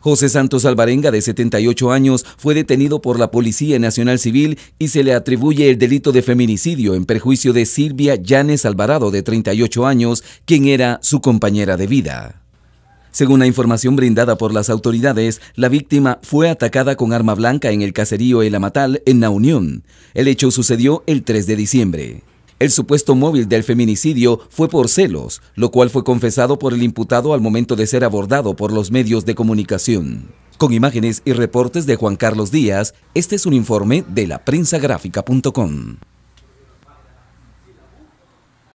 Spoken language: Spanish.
José Santos Alvarenga, de 78 años, fue detenido por la Policía Nacional Civil y se le atribuye el delito de feminicidio en perjuicio de Silvia Llanes Alvarado, de 38 años, quien era su compañera de vida. Según la información brindada por las autoridades, la víctima fue atacada con arma blanca en el caserío El Amatal, en La Unión. El hecho sucedió el 3 de diciembre. El supuesto móvil del feminicidio fue por celos, lo cual fue confesado por el imputado al momento de ser abordado por los medios de comunicación. Con imágenes y reportes de Juan Carlos Díaz, este es un informe de la